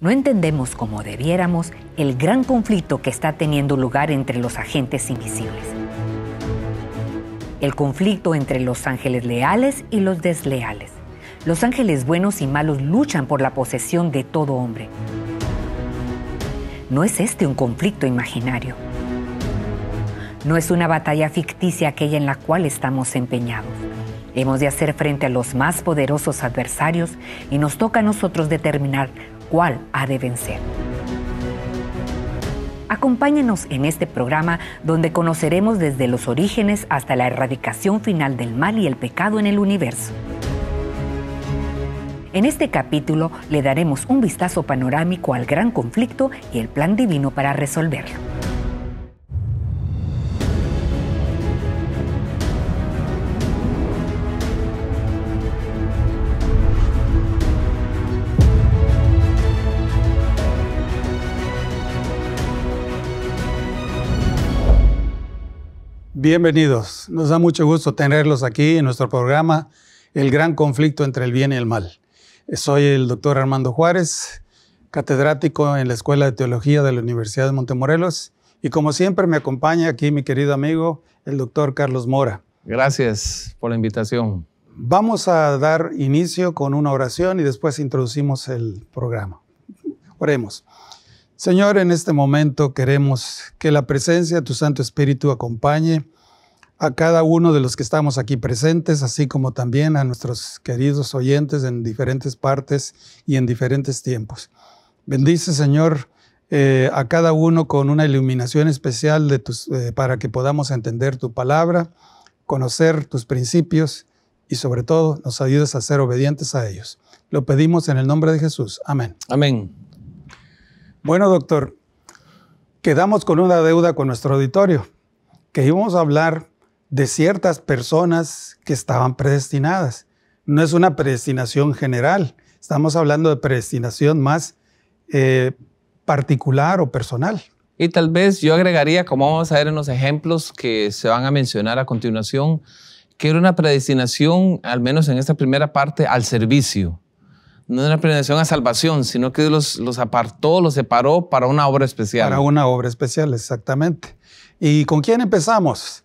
no entendemos como debiéramos el gran conflicto que está teniendo lugar entre los agentes invisibles. El conflicto entre los ángeles leales y los desleales. Los ángeles buenos y malos luchan por la posesión de todo hombre. No es este un conflicto imaginario. No es una batalla ficticia aquella en la cual estamos empeñados. Hemos de hacer frente a los más poderosos adversarios y nos toca a nosotros determinar cual ha de vencer. Acompáñenos en este programa donde conoceremos desde los orígenes hasta la erradicación final del mal y el pecado en el universo. En este capítulo le daremos un vistazo panorámico al gran conflicto y el plan divino para resolverlo. Bienvenidos. Nos da mucho gusto tenerlos aquí en nuestro programa El gran conflicto entre el bien y el mal. Soy el doctor Armando Juárez, catedrático en la Escuela de Teología de la Universidad de Montemorelos. Y como siempre me acompaña aquí mi querido amigo, el doctor Carlos Mora. Gracias por la invitación. Vamos a dar inicio con una oración y después introducimos el programa. Oremos. Señor, en este momento queremos que la presencia de tu Santo Espíritu acompañe a cada uno de los que estamos aquí presentes, así como también a nuestros queridos oyentes en diferentes partes y en diferentes tiempos. Bendice, Señor, eh, a cada uno con una iluminación especial eh, para que podamos entender tu palabra, conocer tus principios y sobre todo nos ayudes a ser obedientes a ellos. Lo pedimos en el nombre de Jesús. Amén. Amén. Bueno, doctor, quedamos con una deuda con nuestro auditorio, que íbamos a hablar de ciertas personas que estaban predestinadas. No es una predestinación general, estamos hablando de predestinación más eh, particular o personal. Y tal vez yo agregaría, como vamos a ver en los ejemplos que se van a mencionar a continuación, que era una predestinación, al menos en esta primera parte, al servicio. No era una predestinación a salvación, sino que los, los apartó, los separó para una obra especial. Para una obra especial, exactamente. ¿Y con quién empezamos?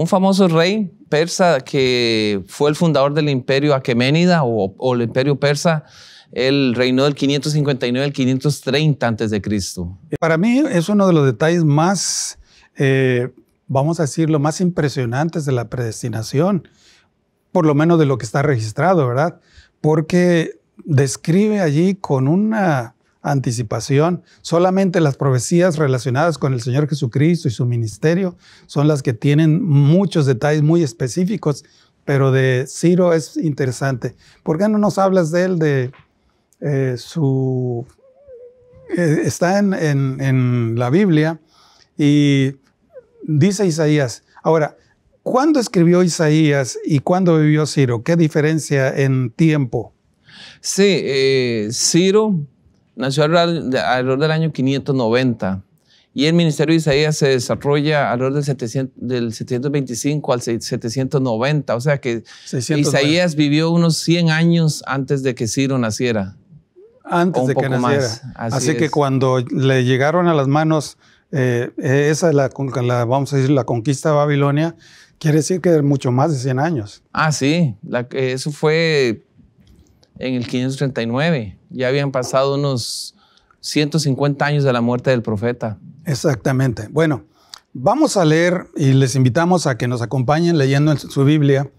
un famoso rey persa que fue el fundador del imperio Aqueménida o, el imperio persa. Él reinó del 559 al 530 antes de Cristo. Para mí es uno de los detalles más, eh, vamos a decirlo, más impresionantes de la predestinación, por lo menos de lo que está registrado, ¿verdad? Porque describe allí con una anticipación. Solamente las profecías relacionadas con el Señor Jesucristo y su ministerio son las que tienen muchos detalles muy específicos, pero de Ciro es interesante. ¿Por qué no nos hablas de él, de eh, su... Eh, está en, la Biblia y dice Isaías. Ahora, ¿cuándo escribió Isaías y cuándo vivió Ciro? ¿Qué diferencia en tiempo? Sí, eh, Ciro nació alrededor del año 590 y el ministerio de Isaías se desarrolla alrededor del, 700, del 725 al 790, o sea que Isaías vivió unos 100 años antes de que Ciro naciera. Antes de que naciera. Así, que cuando le llegaron a las manos, eh, esa la, vamos a decir, la conquista de Babilonia, quiere decir que mucho más de 100 años. Ah, sí, eso fue en el 539. Ya habían pasado unos 150 años de la muerte del profeta. Exactamente. Bueno, vamos a leer y les invitamos a que nos acompañen leyendo en su Biblia.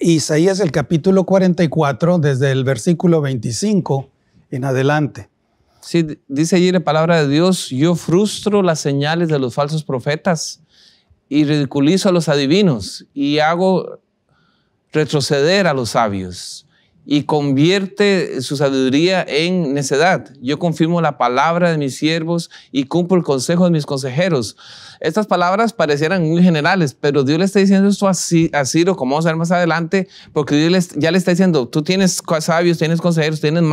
Isaías el capítulo 44, desde el versículo 25 en adelante. Sí, dice allí la palabra de Dios, yo frustro las señales de los falsos profetas y ridiculizo a los adivinos y hago retroceder a los sabios y convierte su sabiduría en necedad. Yo confirmo la palabra de mis siervos y cumplo el consejo de mis consejeros. Estas palabras parecieran muy generales, pero Dios le está diciendo esto a Ciro, como vamos a ver más adelante, porque Dios ya le está diciendo, tú tienes sabios, tienes consejeros, tienes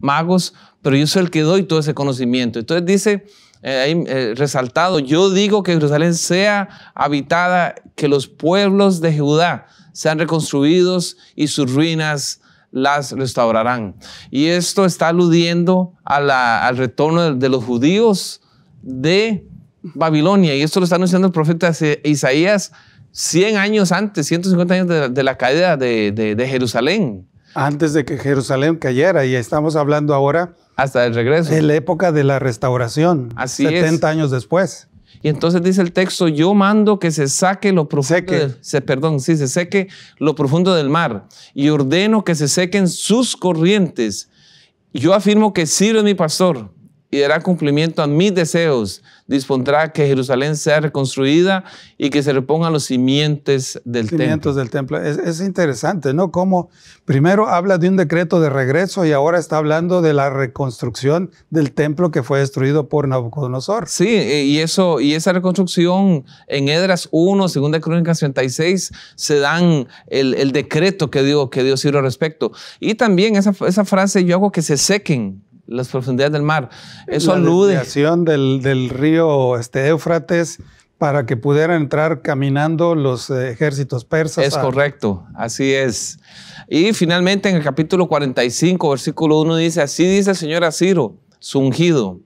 magos, pero yo soy el que doy todo ese conocimiento. Entonces dice, eh, eh, resaltado, yo digo que Jerusalén sea habitada, que los pueblos de Judá sean reconstruidos y sus ruinas las restaurarán. Y esto está aludiendo al retorno de los judíos de Babilonia. Y esto lo está anunciando el profeta Isaías 100 años antes, 150 años de, la caída de, Jerusalén. Antes de que Jerusalén cayera, y estamos hablando ahora. Hasta el regreso. De la época de la restauración. Así 70 años después. Y entonces dice el texto, yo mando que se saque lo profundo, del, perdón, seque lo profundo del mar y ordeno que se sequen sus corrientes. Yo afirmo que sirve mi pastor y dará cumplimiento a mis deseos. Dispondrá que Jerusalén sea reconstruida y que se repongan los simientes del cimientos templo. del templo. Es, interesante, ¿no? Como primero habla de un decreto de regreso y ahora está hablando de la reconstrucción del templo que fue destruido por Nabucodonosor. Sí, e, y, eso, y esa reconstrucción en Edras 1, Segunda Crónicas 36, se dan el, decreto que, digo, que Dios hizo al respecto. Y también esa, esa frase, yo hago que se sequen las profundidades del mar. Eso alude. La del, del río este, Éufrates para que pudieran entrar caminando los eh, ejércitos persas. Es correcto, así es. Y finalmente en el capítulo 45, versículo 1 dice, así dice el Señor a Ciro, su ungido,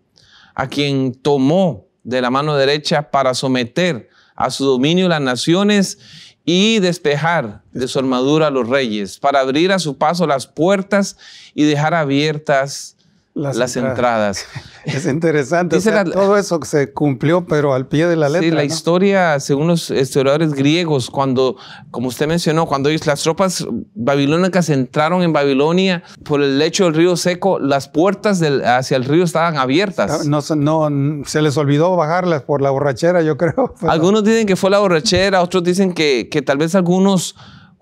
a quien tomó de la mano derecha para someter a su dominio las naciones y despejar de su armadura a los reyes, para abrir a su paso las puertas y dejar abiertas las, entradas. Es interesante. todo eso se cumplió, pero al pie de la letra. Sí, la historia, según los historiadores griegos, cuando, como usted mencionó, cuando las tropas babilónicas entraron en Babilonia por el lecho del río seco, las puertas hacia el río estaban abiertas. Ah, no, se les olvidó bajarlas por la borrachera, yo creo. Algunos dicen que fue la borrachera, otros dicen que, que tal vez algunos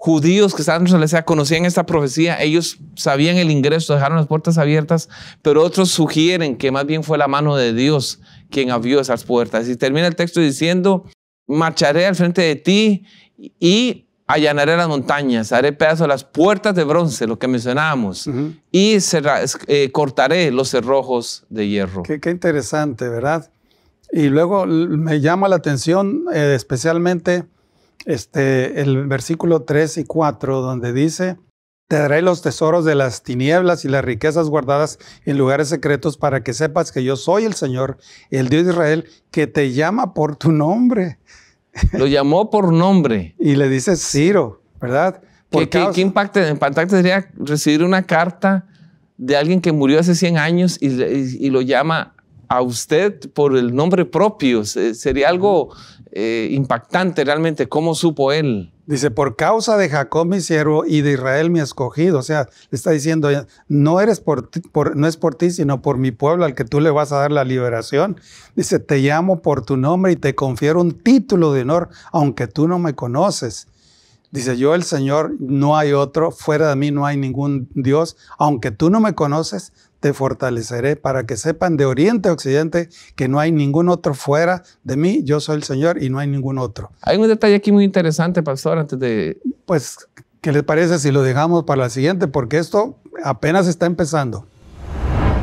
judíos que estaban en la conocían esta profecía, ellos sabían el ingreso, dejaron las puertas abiertas, pero otros sugieren que más bien fue la mano de Dios quien abrió esas puertas. Y termina el texto diciendo, marcharé al frente de ti y allanaré las montañas, haré pedazos las puertas de bronce, lo que mencionábamos, y eh, cortaré los cerrojos de hierro. Qué, interesante, ¿verdad? Y luego me llama la atención eh, especialmente este, el versículo 3 y 4, donde dice, te daré los tesoros de las tinieblas y las riquezas guardadas en lugares secretos para que sepas que yo soy el Señor, el Dios de Israel, que te llama por tu nombre. Lo llamó por nombre. y le dice Ciro, ¿verdad? ¿Qué, qué, impacto, impactante sería recibir una carta de alguien que murió hace 100 años y, lo llama a usted por el nombre propio? Sería algo... Eh, impactante realmente cómo supo él. Dice, por causa de Jacob mi siervo y de Israel mi escogido. O sea, le está diciendo, no, eres por no es por ti, sino por mi pueblo al que tú le vas a dar la liberación. Dice, te llamo por tu nombre y te confiero un título de honor, aunque tú no me conoces. Dice, yo el Señor, no hay otro, fuera de mí no hay ningún Dios, aunque tú no me conoces, te fortaleceré para que sepan de oriente a occidente que no hay ningún otro fuera de mí, yo soy el Señor y no hay ningún otro. Hay un detalle aquí muy interesante, pastor, antes de... Pues, ¿qué les parece si lo dejamos para la siguiente? Porque esto apenas está empezando.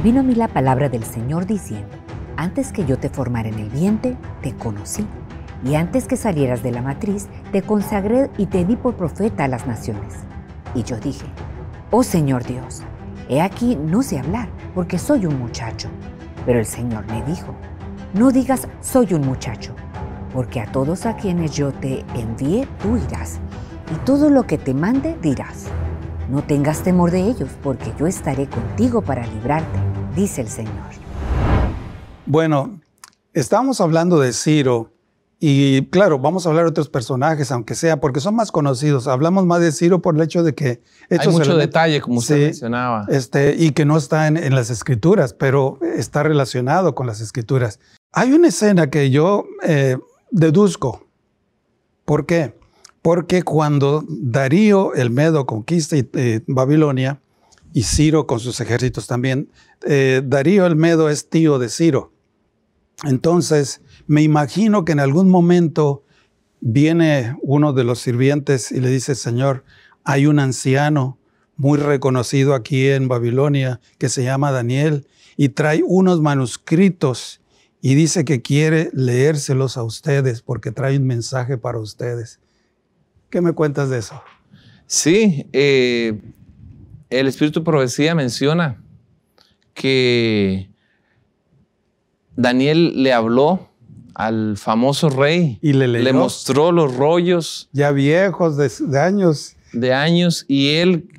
Vino a mí la palabra del Señor diciendo, antes que yo te formara en el vientre, te conocí. Y antes que salieras de la matriz, te consagré y te di por profeta a las naciones. Y yo dije, oh Señor Dios, He aquí, no sé hablar, porque soy un muchacho. Pero el Señor me dijo, no digas soy un muchacho, porque a todos a quienes yo te envié, tú irás, y todo lo que te mande dirás. No tengas temor de ellos, porque yo estaré contigo para librarte, dice el Señor. Bueno, estamos hablando de Ciro y claro, vamos a hablar de otros personajes, aunque sea, porque son más conocidos. Hablamos más de Ciro por el hecho de que... Hay mucho detalle, como usted mencionaba. Este, y que no está en, las escrituras, pero está relacionado con las escrituras. Hay una escena que yo eh, deduzco. ¿Por qué? Porque cuando Darío el Medo conquista eh, Babilonia, y Ciro con sus ejércitos también, eh, Darío el Medo es tío de Ciro. Entonces, me imagino que en algún momento viene uno de los sirvientes y le dice, Señor, hay un anciano muy reconocido aquí en Babilonia que se llama Daniel y trae unos manuscritos y dice que quiere leérselos a ustedes porque trae un mensaje para ustedes. ¿Qué me cuentas de eso? Sí, eh, el Espíritu Profecía menciona que Daniel le habló al famoso rey. Y le, mostró los rollos. Ya viejos, de, años. De años. Y él,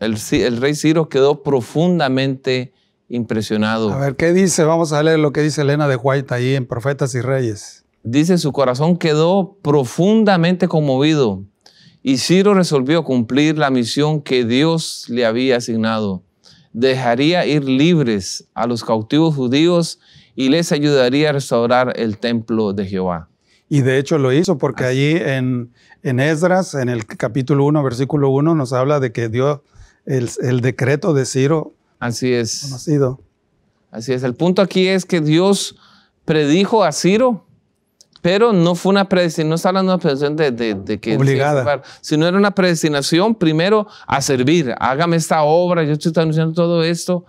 el, rey Ciro, quedó profundamente impresionado. A ver, ¿qué dice? Vamos a leer lo que dice Elena de White ahí en Profetas y Reyes. Dice, su corazón quedó profundamente conmovido y Ciro resolvió cumplir la misión que Dios le había asignado dejaría ir libres a los cautivos judíos y les ayudaría a restaurar el templo de Jehová. Y de hecho lo hizo porque allí en, en Esdras, en el capítulo 1, versículo 1, nos habla de que dio el, decreto de Ciro. Así es. Así es. El punto aquí es que Dios predijo a Ciro pero no fue una predestinación, no está hablando de una predestinación de, de, que... Obligada. Sino era una predestinación primero a servir. Hágame esta obra, yo estoy anunciando todo esto.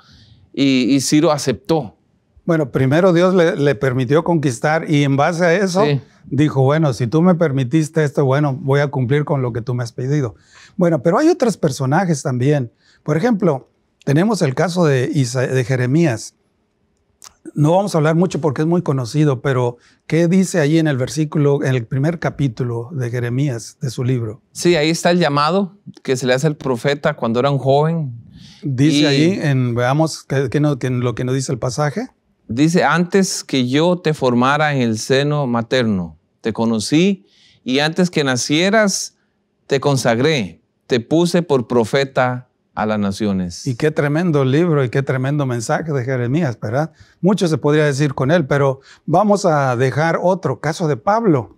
Y, Ciro aceptó. Bueno, primero Dios le, permitió conquistar y en base a eso dijo, bueno, si tú me permitiste esto, bueno, voy a cumplir con lo que tú me has pedido. Bueno, pero hay otros personajes también. Por ejemplo, tenemos el caso de, de Jeremías no vamos a hablar mucho porque es muy conocido, pero ¿qué dice ahí en el versículo, en el primer capítulo de Jeremías, de su libro? Sí, ahí está el llamado que se le hace al profeta cuando era un joven. Dice ahí, en, veamos qué lo que nos dice el pasaje. Dice, antes que yo te formara en el seno materno, te conocí y antes que nacieras, te consagré, te puse por profeta a las naciones. Y qué tremendo libro y qué tremendo mensaje de Jeremías, ¿verdad? Mucho se podría decir con él, pero vamos a dejar otro caso de Pablo.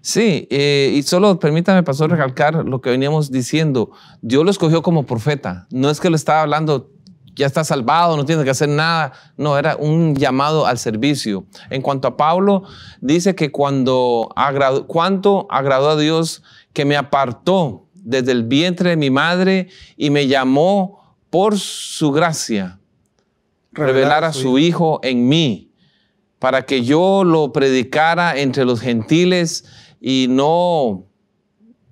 Sí, eh, y solo permítame, pastor, recalcar lo que veníamos diciendo. Dios lo escogió como profeta. No es que le estaba hablando, ya está salvado, no tiene que hacer nada. No, era un llamado al servicio. En cuanto a Pablo, dice que cuando agradó, cuánto agradó a Dios que me apartó desde el vientre de mi madre y me llamó por su gracia. Revelar a su Hijo en mí, para que yo lo predicara entre los gentiles y no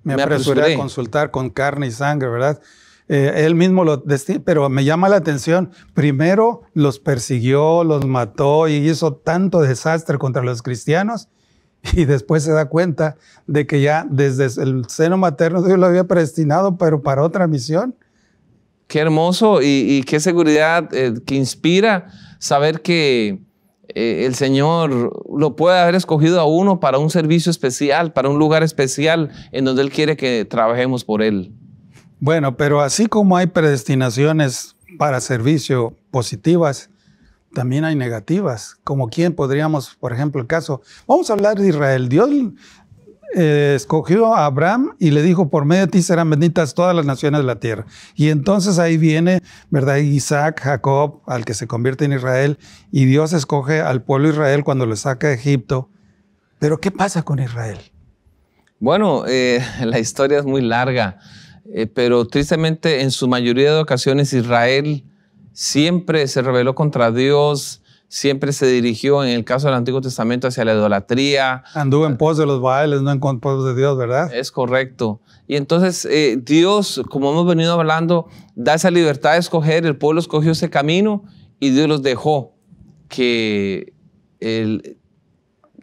me, apresuré, a consultar con carne y sangre, ¿verdad? Eh, él mismo lo pero me llama la atención. Primero los persiguió, los mató y hizo tanto desastre contra los cristianos y después se da cuenta de que ya desde el seno materno Dios lo había predestinado, pero para otra misión. Qué hermoso y, qué seguridad eh, que inspira saber que eh, el Señor lo puede haber escogido a uno para un servicio especial, para un lugar especial en donde Él quiere que trabajemos por Él. Bueno, pero así como hay predestinaciones para servicio positivas, también hay negativas, como quien podríamos, por ejemplo, el caso, vamos a hablar de Israel. Dios eh, escogió a Abraham y le dijo, por medio de ti serán benditas todas las naciones de la tierra. Y entonces ahí viene, ¿verdad? Isaac, Jacob, al que se convierte en Israel, y Dios escoge al pueblo de Israel cuando lo saca de Egipto. Pero ¿qué pasa con Israel? Bueno, eh, la historia es muy larga, eh, pero tristemente en su mayoría de ocasiones Israel siempre se rebeló contra Dios, siempre se dirigió, en el caso del Antiguo Testamento, hacia la idolatría. Anduvo en pos de los Baales, no en pos de Dios, ¿verdad? Es correcto. Y entonces eh, Dios, como hemos venido hablando, da esa libertad de escoger, el pueblo escogió ese camino y Dios los dejó que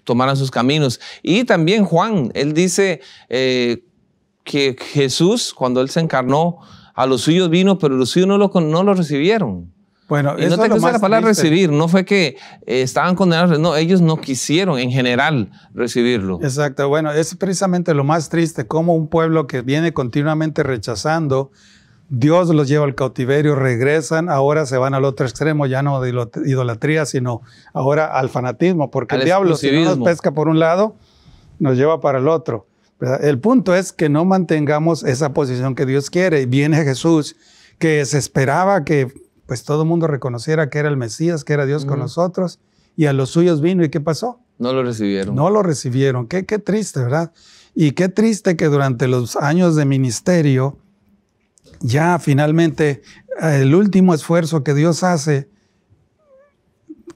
tomaran sus caminos. Y también Juan, él dice eh, que Jesús, cuando él se encarnó, a los suyos vino, pero los suyos no lo, no lo recibieron. Bueno, y no te es la palabra recibir, no fue que eh, estaban condenados, no, ellos no quisieron en general recibirlo. Exacto, bueno, es precisamente lo más triste, como un pueblo que viene continuamente rechazando, Dios los lleva al cautiverio, regresan, ahora se van al otro extremo, ya no de idolatría, sino ahora al fanatismo, porque el diablo si no nos pesca por un lado, nos lleva para el otro. El punto es que no mantengamos esa posición que Dios quiere. Viene Jesús que se esperaba que pues todo el mundo reconociera que era el Mesías, que era Dios con nosotros, y a los suyos vino. ¿Y qué pasó? No lo recibieron. No lo recibieron. Qué, qué triste, ¿verdad? Y qué triste que durante los años de ministerio, ya finalmente eh, el último esfuerzo que Dios hace,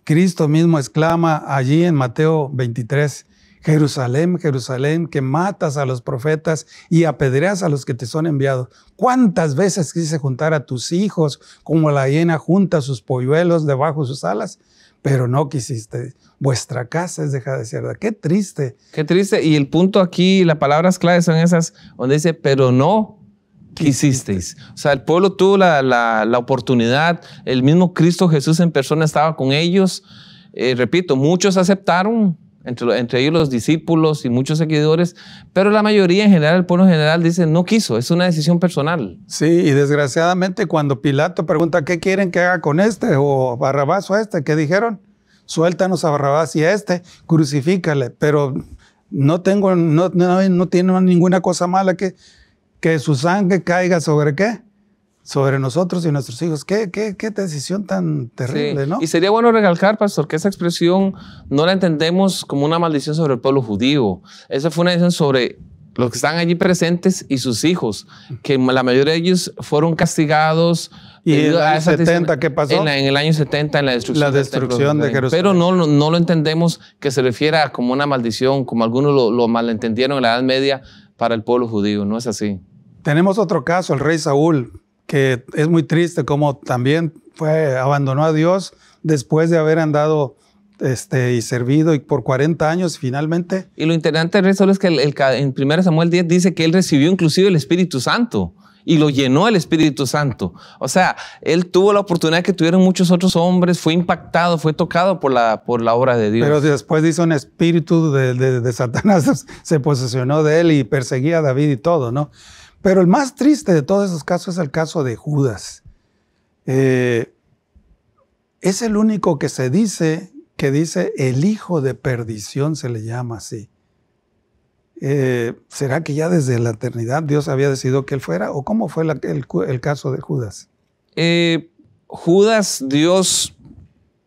Cristo mismo exclama allí en Mateo 23, Jerusalén, Jerusalén, que matas a los profetas y apedreas a los que te son enviados. ¿Cuántas veces quise juntar a tus hijos como la hiena junta sus polluelos debajo de sus alas? Pero no quisiste. Vuestra casa es dejada desierta. Qué triste. Qué triste. Y el punto aquí, las palabras claves son esas donde dice, pero no quisisteis. O sea, el pueblo tuvo la, oportunidad, el mismo Cristo Jesús en persona estaba con ellos. Eh, repito, muchos aceptaron, entre, entre ellos los discípulos y muchos seguidores, pero la mayoría en general, el pueblo en general, dice no quiso, es una decisión personal. Sí, y desgraciadamente cuando Pilato pregunta qué quieren que haga con este o Barrabás o este, ¿qué dijeron? Suéltanos a Barrabás y a este, crucifícale, pero no tengo, no, no tiene ninguna cosa mala que, que su sangre caiga sobre qué? sobre nosotros y nuestros hijos. Qué, decisión tan terrible, Y sería bueno recalcar, pastor, que esa expresión no la entendemos como una maldición sobre el pueblo judío. Esa fue una decisión sobre los que están allí presentes y sus hijos, que la mayoría de ellos fueron castigados. ¿Y en el año 70 qué pasó? En, el año 70, en la destrucción, este de, Jerusalén. Pero no, lo entendemos que se refiera como una maldición, como algunos lo malentendieron en la Edad Media para el pueblo judío, no es así. Tenemos otro caso, el rey Saúl, que es muy triste como también fue, abandonó a Dios después de haber andado este, y servido y por 40 años finalmente. Y lo interesante, de eso es que en 1 Samuel 10 dice que él recibió inclusive el Espíritu Santo y lo llenó el Espíritu Santo. O sea, él tuvo la oportunidad que tuvieron muchos otros hombres, fue impactado, fue tocado por la, por la obra de Dios. Pero después dice un espíritu de, Satanás, se posesionó de él y perseguía a David y todo, ¿no? Pero el más triste de todos esos casos es el caso de Judas. Eh, es el único que se dice, que dice el hijo de perdición se le llama así. Eh, ¿Será que ya desde la eternidad Dios había decidido que él fuera? ¿O cómo fue el, caso de Judas? Eh, Judas, Dios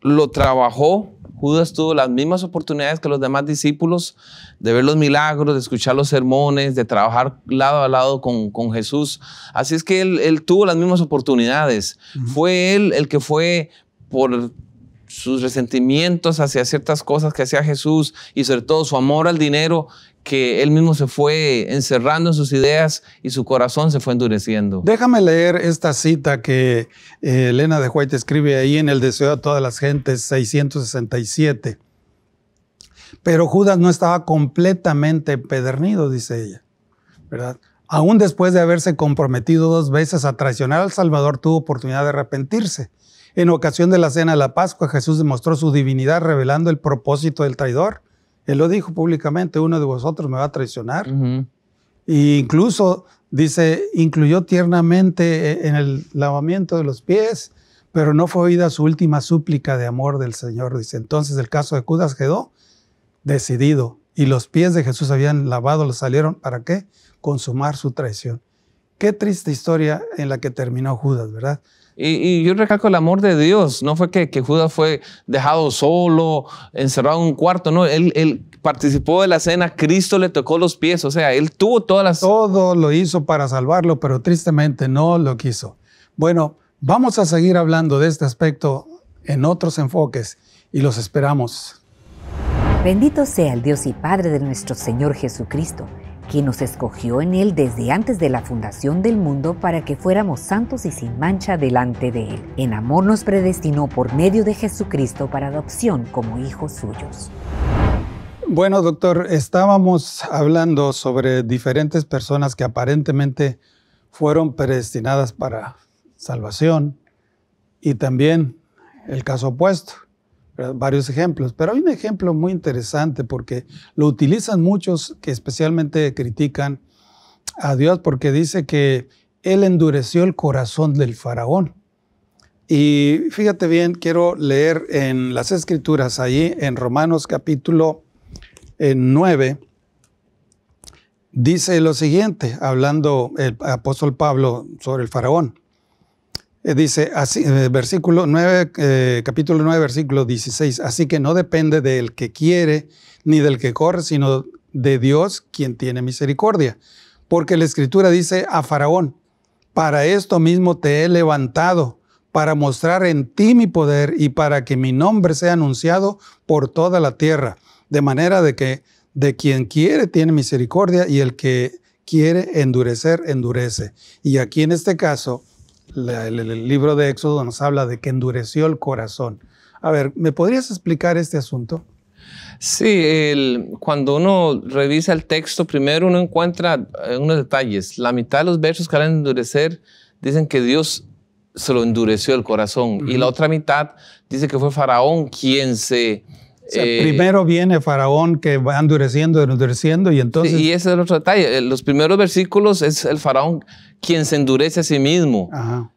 lo trabajó. Judas tuvo las mismas oportunidades que los demás discípulos de ver los milagros, de escuchar los sermones, de trabajar lado a lado con, Jesús. Así es que él, tuvo las mismas oportunidades. Fue él el que fue por sus resentimientos hacia ciertas cosas que hacía Jesús y sobre todo su amor al dinero, que él mismo se fue encerrando en sus ideas y su corazón se fue endureciendo. Déjame leer esta cita que eh, Elena de White escribe ahí en El Deseo de todas las gentes 667. Pero Judas no estaba completamente empedernido, dice ella, ¿verdad? Aún después de haberse comprometido dos veces a traicionar al Salvador, tuvo oportunidad de arrepentirse. En ocasión de la cena de la Pascua, Jesús demostró su divinidad revelando el propósito del traidor él lo dijo públicamente, uno de vosotros me va a traicionar. E incluso, dice, incluyó tiernamente e-, en el lavamiento de los pies, pero no fue oída su última súplica de amor del Señor. Dice, entonces el caso de Judas quedó decidido y los pies de Jesús habían lavado, los salieron, ¿para qué? Consumar su traición. Qué triste historia en la que terminó Judas, ¿verdad? Y, yo recalco el amor de Dios. No fue que, Judas fue dejado solo, encerrado en un cuarto. No, él, él, participó de la cena. Cristo le tocó los pies. O sea, él tuvo todas las... Todo lo hizo para salvarlo, pero tristemente no lo quiso. Bueno, vamos a seguir hablando de este aspecto en otros enfoques y los esperamos. Bendito sea el Dios y Padre de nuestro Señor Jesucristo quien nos escogió en Él desde antes de la fundación del mundo para que fuéramos santos y sin mancha delante de Él. En amor nos predestinó por medio de Jesucristo para adopción como hijos suyos. Bueno, doctor, estábamos hablando sobre diferentes personas que aparentemente fueron predestinadas para salvación y también el caso opuesto, varios ejemplos, pero hay un ejemplo muy interesante porque lo utilizan muchos que especialmente critican a Dios porque dice que Él endureció el corazón del faraón. Y fíjate bien, quiero leer en las escrituras allí, en Romanos capítulo 9, eh, dice lo siguiente, hablando el apóstol Pablo sobre el faraón. Eh, dice, así, versículo eh, capítulo 9, versículo 16, así que no depende del que quiere ni del que corre, sino de Dios quien tiene misericordia. Porque la escritura dice a Faraón, para esto mismo te he levantado, para mostrar en ti mi poder y para que mi nombre sea anunciado por toda la tierra. De manera de que de quien quiere tiene misericordia y el que quiere endurecer, endurece. Y aquí en este caso, el, libro de Éxodo nos habla de que endureció el corazón. A ver, ¿me podrías explicar este asunto? Sí, cuando uno revisa el texto, primero uno encuentra eh, unos detalles. La mitad de los versos que hablan de endurecer dicen que Dios se lo endureció el corazón. Y la otra mitad dice que fue Faraón quien se eh, primero viene Faraón que va endureciendo, endureciendo y entonces... Y ese es el otro detalle. Eh, los primeros versículos es el Faraón quien se endurece a sí mismo.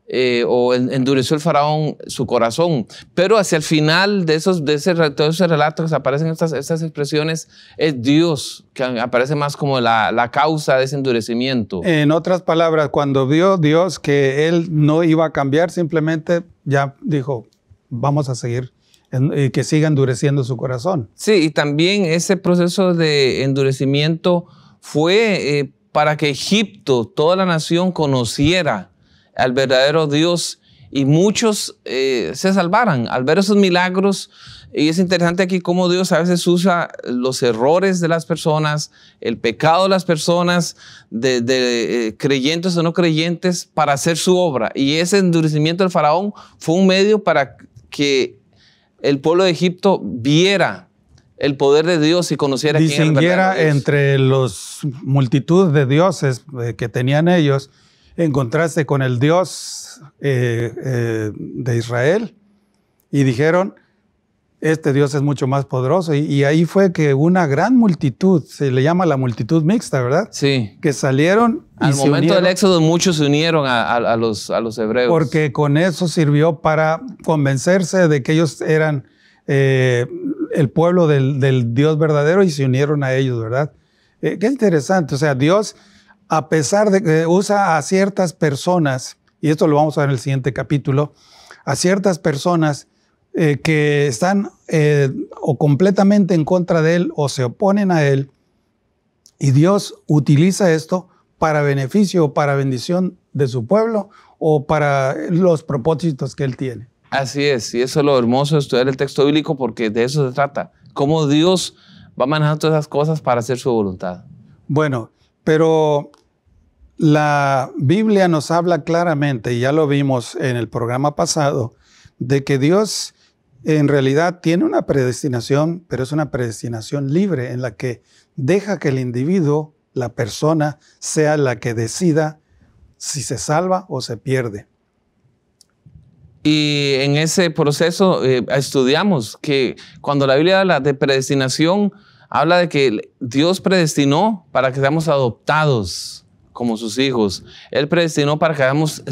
Eh, o endureció el Faraón su corazón. Pero hacia el final de, esos, de ese, relato que aparecen estas, estas expresiones, es Dios que aparece más como la, la causa de ese endurecimiento. En otras palabras, cuando vio Dios que él no iba a cambiar, simplemente ya dijo, vamos a seguir eh, que siga endureciendo su corazón. Sí, y también ese proceso de endurecimiento fue eh, para que Egipto, toda la nación, conociera al verdadero Dios y muchos eh, se salvaran al ver esos milagros. Y es interesante aquí cómo Dios a veces usa los errores de las personas, el pecado de las personas, de, creyentes o no creyentes, para hacer su obra. Y ese endurecimiento del faraón fue un medio para que el pueblo de Egipto viera el poder de Dios y conociera quién era entre los multitud de dioses eh, que tenían ellos, encontrarse con el Dios eh, eh, de Israel y dijeron, este Dios es mucho más poderoso. Y, ahí fue que una gran multitud, se le llama la multitud mixta, ¿verdad? Sí. Que salieron. Al momento del éxodo muchos se unieron a, los, a los hebreos. Porque con eso sirvió para convencerse de que ellos eran eh, el pueblo del, Dios verdadero y se unieron a ellos, ¿verdad? Eh, qué interesante. O sea, Dios, a pesar de que usa a ciertas personas, y esto lo vamos a ver en el siguiente capítulo, a ciertas personas eh, que están eh, o completamente en contra de él o se oponen a él. Y Dios utiliza esto para beneficio, o para bendición de su pueblo o para los propósitos que él tiene. Así es, y eso es lo hermoso de estudiar el texto bíblico porque de eso se trata, cómo Dios va manejando todas esas cosas para hacer su voluntad. Bueno, pero la Biblia nos habla claramente, y ya lo vimos en el programa pasado, de que Dios en realidad tiene una predestinación, pero es una predestinación libre en la que deja que el individuo, la persona, sea la que decida si se salva o se pierde. Y en ese proceso eh, estudiamos que cuando la Biblia habla de predestinación, habla de que Dios predestinó para que seamos adoptados como sus hijos. Él predestinó para que seamos,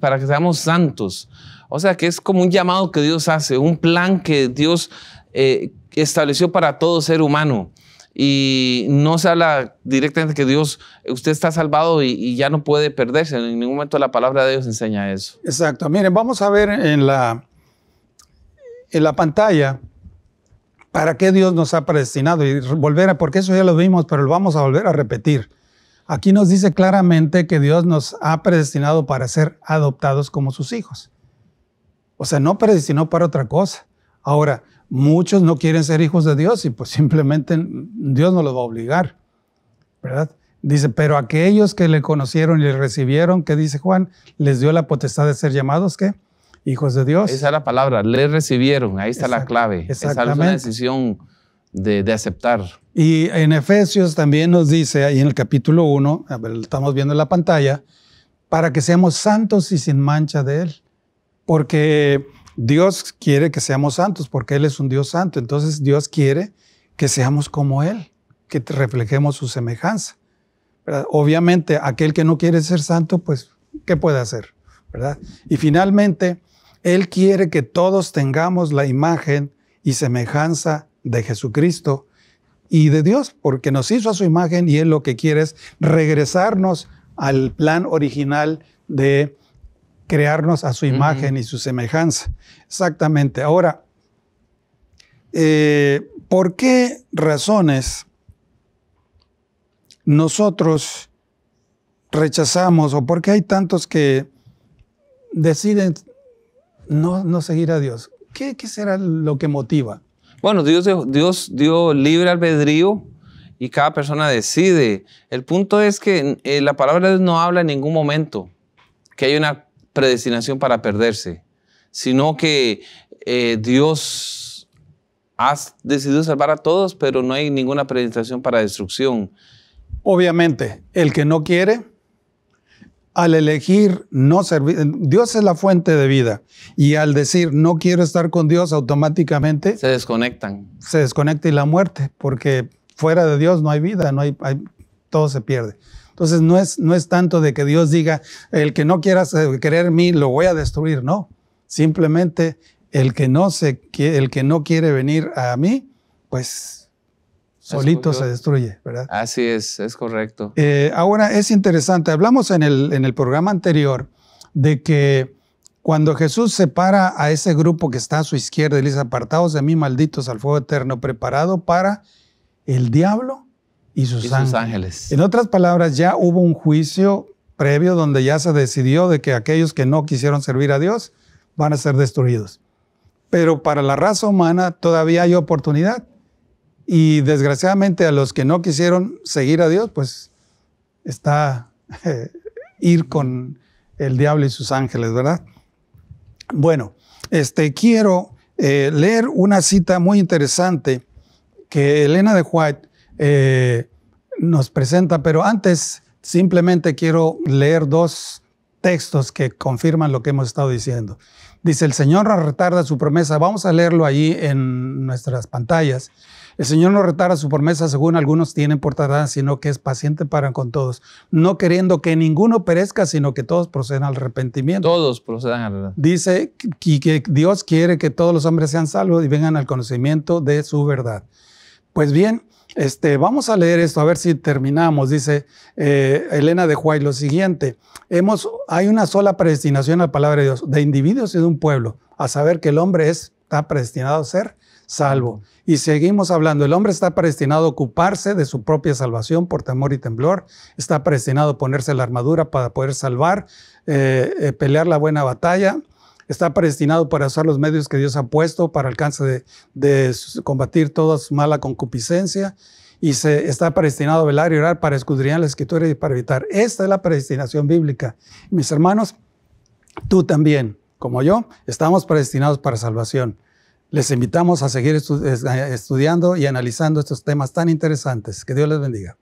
para que seamos santos o sea que es como un llamado que Dios hace, un plan que Dios eh, estableció para todo ser humano. Y no se habla directamente que Dios, usted está salvado y, ya no puede perderse. En ningún momento la palabra de Dios enseña eso. Exacto. Miren, vamos a ver en la, en la pantalla para qué Dios nos ha predestinado y volver a, porque eso ya lo vimos, pero lo vamos a volver a repetir. Aquí nos dice claramente que Dios nos ha predestinado para ser adoptados como sus hijos. O sea, no predestinó para otra cosa. Ahora, muchos no quieren ser hijos de Dios y pues simplemente Dios no los va a obligar, ¿verdad? Dice, pero aquellos que le conocieron y le recibieron, ¿qué dice Juan, les dio la potestad de ser llamados, ¿qué? Hijos de Dios. Esa es la palabra, le recibieron, ahí está la clave. Exactamente. Esa es la decisión de, aceptar. Y en Efesios también nos dice, ahí en el capítulo 1, estamos viendo en la pantalla, para que seamos santos y sin mancha de Él. Porque Dios quiere que seamos santos, porque Él es un Dios santo. Entonces Dios quiere que seamos como Él, que reflejemos su semejanza. Obviamente, aquel que no quiere ser santo, pues, ¿qué puede hacer? ¿verdad? Y finalmente, Él quiere que todos tengamos la imagen y semejanza de Jesucristo y de Dios, porque nos hizo a su imagen y Él lo que quiere es regresarnos al plan original de crearnos a su imagen y su semejanza. Exactamente. Ahora, eh, ¿por qué razones nosotros rechazamos o por qué hay tantos que deciden no, seguir a Dios? ¿Qué, será lo que motiva? Bueno, Dios, Dios dio libre albedrío y cada persona decide. El punto es que eh, la palabra de Dios no habla en ningún momento que hay una predestinación para perderse, sino que eh, Dios ha decidido salvar a todos, pero no hay ninguna predestinación para destrucción. Obviamente, el que no quiere, al elegir no servir, Dios es la fuente de vida, y al decir no quiero estar con Dios, automáticamente se desconectan. Se desconecta y la muerte, porque fuera de Dios no hay vida, no hay todo se pierde. Entonces no es, no es tanto de que Dios diga, el que no quiera querer mí, lo voy a destruir, no. Simplemente el que no, se, el que no quiere venir a mí, pues solito se destruye, ¿verdad? Así es, es correcto. Eh, ahora es interesante, hablamos en el, en el programa anterior de que cuando Jesús separa a ese grupo que está a su izquierda y dice, apartados de mí, malditos al fuego eterno, preparado para el diablo y sus, ángeles. En otras palabras, ya hubo un juicio previo donde ya se decidió de que aquellos que no quisieron servir a Dios van a ser destruidos. Pero para la raza humana todavía hay oportunidad. Y desgraciadamente a los que no quisieron seguir a Dios, pues está ir con el diablo y sus ángeles, ¿verdad? Bueno, este, quiero eh, leer una cita muy interesante que Elena de White eh, nos presenta, pero antes simplemente quiero leer dos textos que confirman lo que hemos estado diciendo. Dice, el Señor no retarda su promesa. Vamos a leerlo ahí en nuestras pantallas. El Señor no retarda su promesa, según algunos tienen por tardanza, sino que es paciente para con todos, no queriendo que ninguno perezca, sino que todos procedan al arrepentimiento. Todos procedan al arrepentimiento. Dice que Dios quiere que todos los hombres sean salvos y vengan al conocimiento de su verdad. Pues bien, este, vamos a leer esto, a ver si terminamos, dice eh, Elena de Huay, lo siguiente, hay una sola predestinación a la palabra de Dios, de individuos y de un pueblo, a saber que el hombre es, está predestinado a ser salvo. Y seguimos hablando, el hombre está predestinado a ocuparse de su propia salvación por temor y temblor, está predestinado a ponerse la armadura para poder salvar, eh, eh, pelear la buena batalla, está predestinado para usar los medios que Dios ha puesto para alcance de, combatir toda su mala concupiscencia y se está predestinado a velar y orar para escudriñar la escritura y para evitar. Esta es la predestinación bíblica. Mis hermanos, tú también, como yo, estamos predestinados para salvación. Les invitamos a seguir estudiando y analizando estos temas tan interesantes. Que Dios les bendiga.